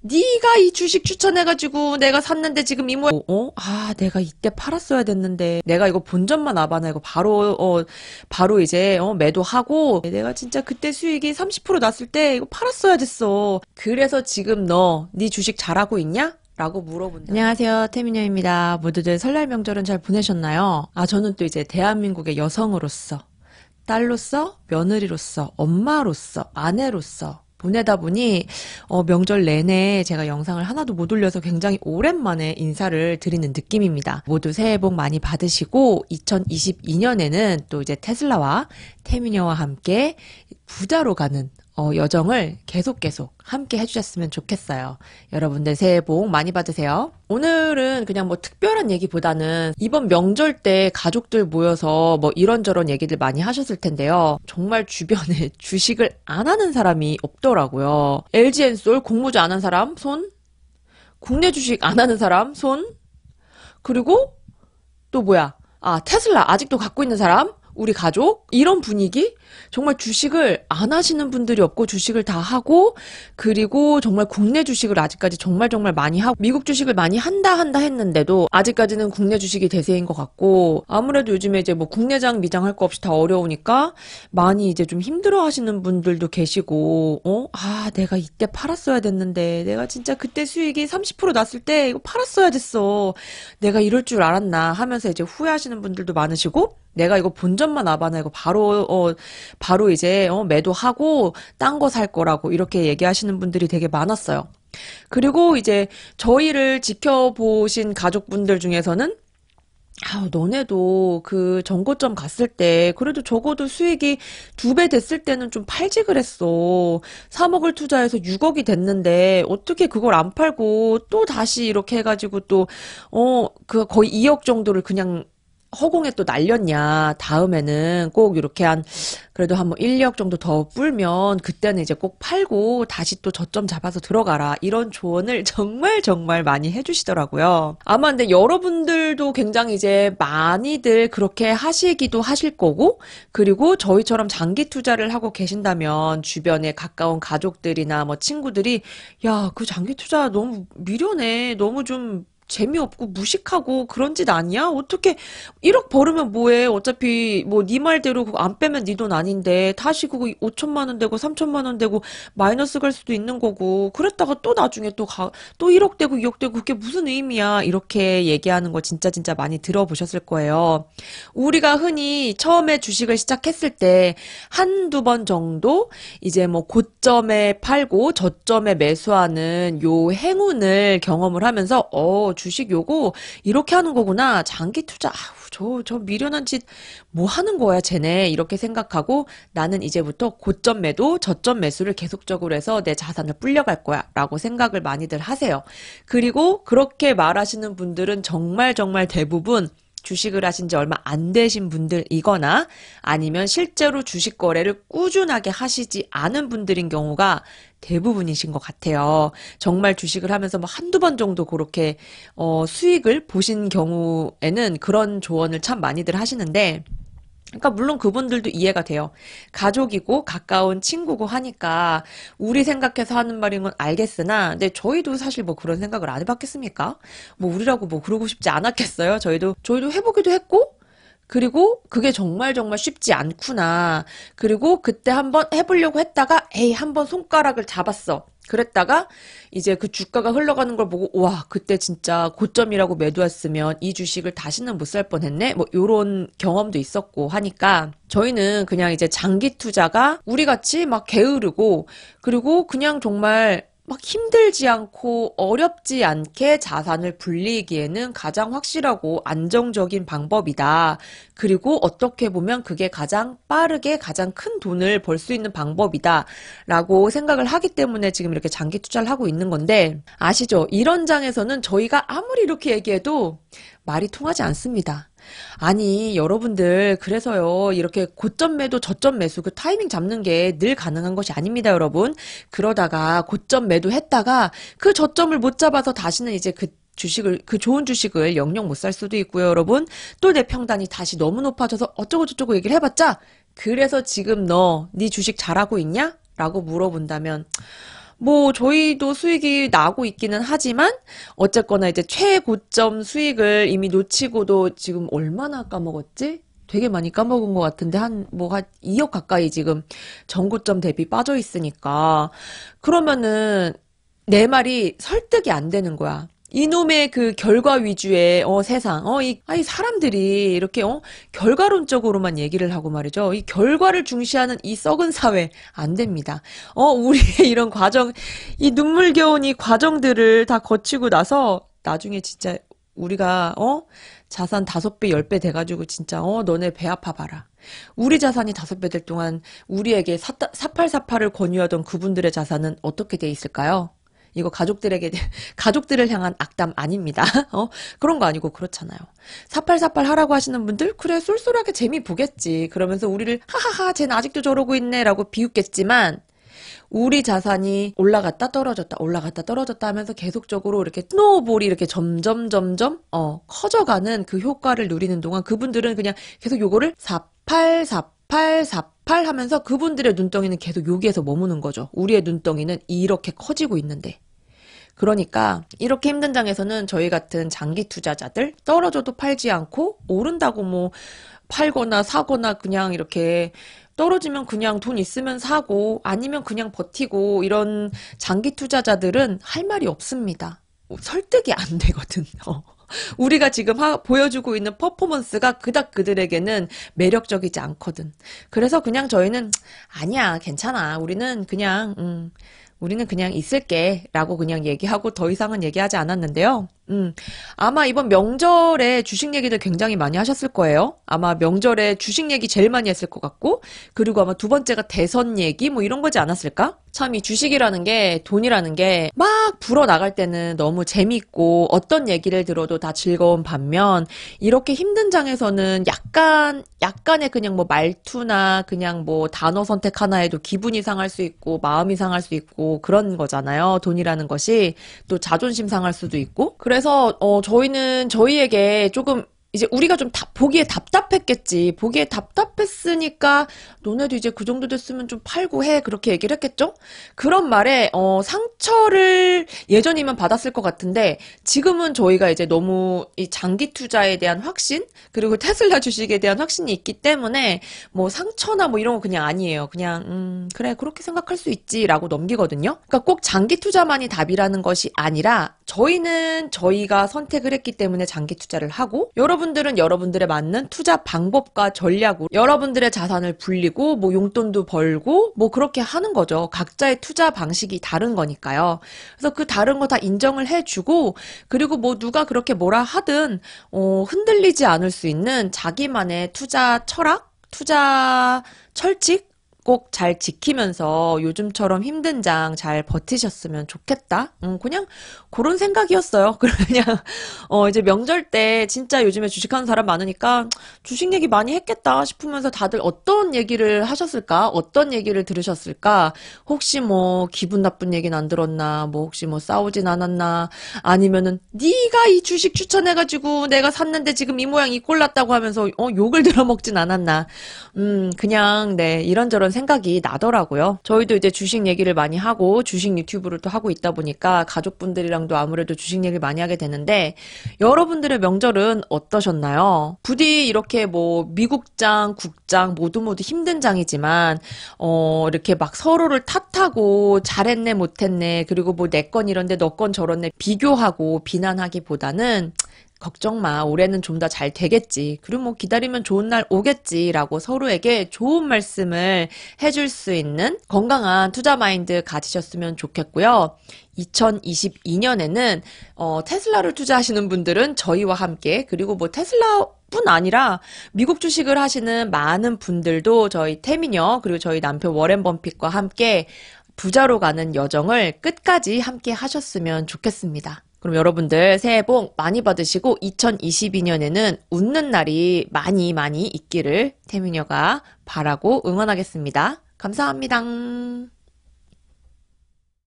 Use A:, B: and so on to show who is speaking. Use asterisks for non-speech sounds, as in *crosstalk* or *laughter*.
A: 네가 이 주식 추천해가지고 내가 샀는데 지금 이모 어, 어? 아 내가 이때 팔았어야 됐는데 내가 이거 본전만 아바나 이거 바로 어 바로 이제 어 매도하고 내가 진짜 그때 수익이 30% 났을 때 이거 팔았어야 됐어 그래서 지금 너 네 주식 잘하고 있냐? 라고 물어본다. 안녕하세요. 태민녀입니다. 모두들 설날 명절은 잘 보내셨나요? 아, 저는 또 이제 대한민국의 여성으로서, 딸로서, 며느리로서, 엄마로서, 아내로서, 보내다 보니 어, 명절 내내 제가 영상을 하나도 못 올려서 굉장히 오랜만에 인사를 드리는 느낌입니다. 모두 새해 복 많이 받으시고 2022년에는 또 이제 테슬라와 태미녀와 함께 부자로 가는 어, 여정을 계속 계속 함께 해주셨으면 좋겠어요. 여러분들 새해 복 많이 받으세요. 오늘은 그냥 뭐 특별한 얘기보다는 이번 명절 때 가족들 모여서 뭐 이런저런 얘기들 많이 하셨을 텐데요. 정말 주변에 *laughs* 주식을 안 하는 사람이 없더라고요. LG엔솔 공모주 안 한 사람 손, 국내 주식 안 하는 사람 손, 그리고 또 뭐야? 아, 테슬라 아직도 갖고 있는 사람 우리 가족 이런 분위기 정말 주식을 안 하시는 분들이 없고 주식을 다 하고 그리고 정말 국내 주식을 아직까지 정말 정말 많이 하고 미국 주식을 많이 한다 한다 했는데도 아직까지는 국내 주식이 대세인 것 같고 아무래도 요즘에 이제 뭐 국내장 미장 할 거 없이 다 어려우니까 많이 이제 좀 힘들어 하시는 분들도 계시고 어? 아 내가 이때 팔았어야 됐는데 내가 진짜 그때 수익이 30% 났을 때 이거 팔았어야 됐어 내가 이럴 줄 알았나 하면서 이제 후회하시는 분들도 많으시고 내가 이거 본전만 나봐나 이거 바로 어 바로 이제 어 매도하고 딴 거 살 거라고 이렇게 얘기하시는 분들이 되게 많았어요. 그리고 이제 저희를 지켜보신 가족분들 중에서는 아, 너네도 그 정고점 갔을 때 그래도 적어도 수익이 두 배 됐을 때는 좀 팔지 그랬어. 3억을 투자해서 6억이 됐는데 어떻게 그걸 안 팔고 또 다시 이렇게 해가지고 또 어 그 거의 2억 정도를 그냥 허공에 또 날렸냐. 다음에는 꼭 이렇게 한, 그래도 한뭐 1력 정도 더 불면 그때는 이제 꼭 팔고 다시 또 저점 잡아서 들어가라. 이런 조언을 *laughs* 정말 정말 많이 해주시더라고요. 아마 근데 여러분들도 굉장히 이제 많이들 그렇게 하시기도 하실 거고, 그리고 저희처럼 장기 투자를 하고 계신다면 주변에 가까운 가족들이나 뭐 친구들이, 야, 그 장기 투자 너무 미련해. 너무 좀 재미없고 무식하고 그런 짓 아니야? 어떻게 1억 벌으면 뭐해? 어차피 뭐 네 말대로 그거 안 빼면 네 돈 아닌데 다시 그거 5천만 원 되고 3천만 원 되고 마이너스 갈 수도 있는 거고 그랬다가 또 나중에 또 가 또 1억 되고 2억 되고 그게 무슨 의미야? 이렇게 얘기하는 거 진짜 진짜 많이 들어보셨을 거예요. 우리가 흔히 처음에 주식을 시작했을 때 한두 번 정도 이제 뭐 고점에 팔고 저점에 매수하는 요 행운을 경험을 하면서 어 주식 요거 이렇게 하는 거구나. 장기 투자. 아우, 저, 저 미련한 짓 뭐 하는 거야, 쟤네. 이렇게 생각하고 나는 이제부터 고점 매도, 저점 매수를 계속적으로 해서 내 자산을 불려갈 거야. 라고 생각을 많이들 하세요. 그리고 그렇게 말하시는 분들은 정말 정말 대부분 주식을 하신 지 얼마 안 되신 분들이거나 아니면 실제로 주식 거래를 꾸준하게 하시지 않은 분들인 경우가 대부분이신 것 같아요. 정말 주식을 하면서 뭐 한두 번 정도 그렇게, 어, 수익을 보신 경우에는 그런 조언을 참 많이들 하시는데, 그러니까 물론 그분들도 이해가 돼요. 가족이고 가까운 친구고 하니까 우리 생각해서 하는 말인 건 알겠으나 근데 저희도 사실 뭐 그런 생각을 안 해봤겠습니까? 뭐 우리라고 뭐 그러고 싶지 않았겠어요. 저희도 저희도 해보기도 했고 그리고 그게 정말 정말 쉽지 않구나. 그리고 그때 한번 해보려고 했다가 에이 한번 손가락을 잡았어. 그랬다가 이제 그 주가가 흘러가는 걸 보고 와 그때 진짜 고점이라고 매도했으면 이 주식을 다시는 못 살 뻔했네 뭐 요런 경험도 있었고 하니까 저희는 그냥 이제 장기 투자가 우리 같이 막 게으르고 그리고 그냥 정말 막 힘들지 않고 어렵지 않게 자산을 불리기에는 가장 확실하고 안정적인 방법이다. 그리고 어떻게 보면 그게 가장 빠르게 가장 큰 돈을 벌 수 있는 방법이다. 라고 생각을 하기 때문에 지금 이렇게 장기 투자를 하고 있는 건데, 아시죠? 이런 장에서는 저희가 아무리 이렇게 얘기해도 말이 통하지 않습니다. 아니 여러분들 그래서요 이렇게 고점 매도 저점 매수 그 타이밍 잡는 게 늘 가능한 것이 아닙니다 여러분 그러다가 고점 매도 했다가 그 저점을 못 잡아서 다시는 이제 그 주식을 그 좋은 주식을 영영 못 살 수도 있고요 여러분 또 내 평단이 다시 너무 높아져서 어쩌고 저쩌고 얘기를 해봤자 그래서 지금 너 네 주식 잘하고 있냐? 라고 물어본다면 뭐 저희도 수익이 나고 있기는 하지만 어쨌거나 이제 최고점 수익을 이미 놓치고도 지금 얼마나 까먹었지? 되게 많이 까먹은 것 같은데 한 뭐한 뭐 2억 가까이 지금 전고점 대비 빠져 있으니까 그러면은 내 말이 설득이 안 되는 거야. 이놈의 그 결과 위주의 어 세상 어 이 아이 사람들이 이렇게 어 결과론적으로만 얘기를 하고 말이죠 이 결과를 중시하는 이 썩은 사회 안 됩니다 어 우리의 *laughs* 이런 과정 이 눈물겨운 이 과정들을 다 거치고 나서 나중에 진짜 우리가 어 자산 다섯 배열 배 돼가지고 진짜 어 너네 배 아파 봐라 우리 자산이 다섯 배 될 동안 우리에게 사팔사팔을 권유하던 그분들의 자산은 어떻게 돼 있을까요? 이거 가족들에게 *laughs* 가족들을 향한 악담 아닙니다. *laughs* 어? 그런 거 아니고 그렇잖아요. 사팔사팔 하라고 하시는 분들 그래 쏠쏠하게 재미 보겠지. 그러면서 우리를 하하하 쟤는 아직도 저러고 있네라고 비웃겠지만 우리 자산이 올라갔다 떨어졌다 올라갔다 떨어졌다 하면서 계속적으로 이렇게 스노볼이 이렇게 점점 점점 어 커져가는 그 효과를 누리는 동안 그분들은 그냥 계속 요거를 사팔사팔 사팔 팔 하면서 그분들의 눈덩이는 계속 여기에서 머무는 거죠. 우리의 눈덩이는 이렇게 커지고 있는데. 그러니까 이렇게 힘든 장에서는 저희 같은 장기 투자자들 떨어져도 팔지 않고 오른다고 뭐 팔거나 사거나 그냥 이렇게 떨어지면 그냥 돈 있으면 사고 아니면 그냥 버티고 이런 장기 투자자들은 할 말이 없습니다. 뭐 설득이 안 되거든요. 우리가 지금 하, 보여주고 있는 퍼포먼스가 그닥 그들에게는 매력적이지 않거든. 그래서 그냥 저희는 아니야, 괜찮아. 우리는 그냥 음, 우리는 그냥 있을게라고 그냥 얘기하고 더 이상은 얘기하지 않았는데요. 음, 아마 이번 명절에 주식 얘기들 굉장히 많이 하셨을 거예요. 아마 명절에 주식 얘기 제일 많이 했을 것 같고, 그리고 아마 두 번째가 대선 얘기 뭐 이런 거지 않았을까? 참 이 주식이라는 게 돈이라는 게 막 불어 나갈 때는 너무 재밌고 어떤 얘기를 들어도 다 즐거운 반면 이렇게 힘든 장에서는 약간 약간의 그냥 뭐 말투나 그냥 뭐 단어 선택 하나에도 기분이 상할 수 있고 마음이 상할 수 있고 그런 거잖아요. 돈이라는 것이 또 자존심 상할 수도 있고 그래. 그래서 어 저희는 저희에게 조금 이제 우리가 좀 다, 보기에 답답했겠지. 보기에 답답했으니까 너네도 이제 그 정도 됐으면 좀 팔고 해. 그렇게 얘기를 했겠죠? 그런 말에 어, 상처를 예전이면 받았을 것 같은데 지금은 저희가 이제 너무 이 장기 투자에 대한 확신 그리고 테슬라 주식에 대한 확신이 있기 때문에 뭐 상처나 뭐 이런 거 그냥 아니에요. 그냥 음, 그래 그렇게 생각할 수 있지라고 넘기거든요. 그러니까 꼭 장기 투자만이 답이라는 것이 아니라 저희는 저희가 선택을 했기 때문에 장기 투자를 하고 여러분들은 여러분들의 맞는 투자 방법과 전략으로 여러분들의 자산을 불리고 뭐 용돈도 벌고 뭐 그렇게 하는 거죠. 각자의 투자 방식이 다른 거니까요. 그래서 그 다른 거 다 인정을 해주고 그리고 뭐 누가 그렇게 뭐라 하든 어, 흔들리지 않을 수 있는 자기만의 투자 철학, 투자 철칙 꼭잘 지키면서 요즘처럼 힘든 장 잘 버티셨으면 좋겠다. 음, 그냥 그런 생각이었어요. *laughs* 그냥 어 이제 명절 때 진짜 요즘에 주식하는 사람 많으니까 주식 얘기 많이 했겠다 싶으면서 다들 어떤 얘기를 하셨을까? 어떤 얘기를 들으셨을까? 혹시 뭐 기분 나쁜 얘기는 안 들었나? 뭐 혹시 뭐 싸우진 않았나? 아니면은 네가 이 주식 추천해 가지고 내가 샀는데 지금 이 모양 이꼴 났다고 하면서 어 욕을 *laughs* 들어먹진 않았나? 음, 그냥 네, 이런저런 생각이 나더라고요. 저희도 이제 주식 얘기를 많이 하고 주식 유튜브를 또 하고 있다 보니까 가족분들이랑도 아무래도 주식 얘기를 많이 하게 되는데 여러분들의 명절은 어떠셨나요? 부디 이렇게 뭐 미국장, 국장 모두 모두 힘든 장이지만 어 이렇게 막 서로를 탓하고 잘했네 못했네 그리고 뭐 내 건 이런데 너 건 저런데 비교하고 비난하기보다는 걱정 마. 올해는 좀 더 잘 되겠지. 그리고 뭐 기다리면 좋은 날 오겠지라고 서로에게 좋은 말씀을 해줄 수 있는 건강한 투자 마인드 가지셨으면 좋겠고요. 2022년에는 어, 테슬라를 투자하시는 분들은 저희와 함께 그리고 뭐 테슬라 뿐 아니라 미국 주식을 하시는 많은 분들도 저희 태민여 그리고 저희 남편 워렌 범핏과 함께 부자로 가는 여정을 끝까지 함께 하셨으면 좋겠습니다. 그럼 여러분들 새해 복 많이 받으시고 2022년에는 웃는 날이 많이 많이 있기를 태민여가 바라고 응원하겠습니다. 감사합니다.